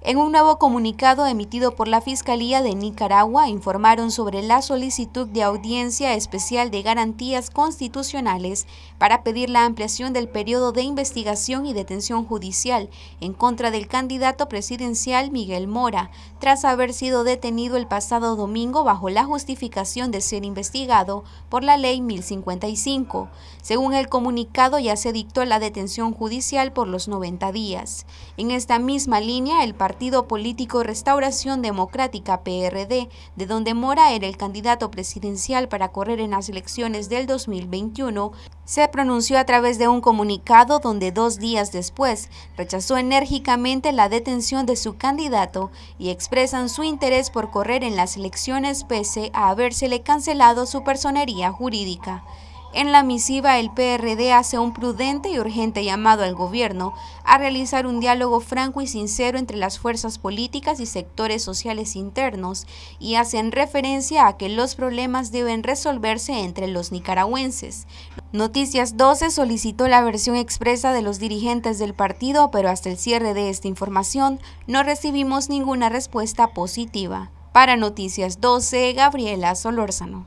En un nuevo comunicado emitido por la Fiscalía de Nicaragua, informaron sobre la solicitud de audiencia especial de garantías constitucionales para pedir la ampliación del periodo de investigación y detención judicial en contra del candidato presidencial Miguel Mora, tras haber sido detenido el pasado domingo bajo la justificación de ser investigado por la Ley 1055. Según el comunicado, ya se dictó la detención judicial por los 90 días. En esta misma línea, el partido político Restauración Democrática PRD, de donde Mora era el candidato presidencial para correr en las elecciones del 2021, se pronunció a través de un comunicado donde dos días después rechazó enérgicamente la detención de su candidato y expresan su interés por correr en las elecciones pese a habérsele cancelado su personería jurídica. En la misiva, el PRD hace un prudente y urgente llamado al gobierno a realizar un diálogo franco y sincero entre las fuerzas políticas y sectores sociales internos y hacen referencia a que los problemas deben resolverse entre los nicaragüenses. Noticias 12 solicitó la versión expresa de los dirigentes del partido, pero hasta el cierre de esta información no recibimos ninguna respuesta positiva. Para Noticias 12, Gabriela Solórzano.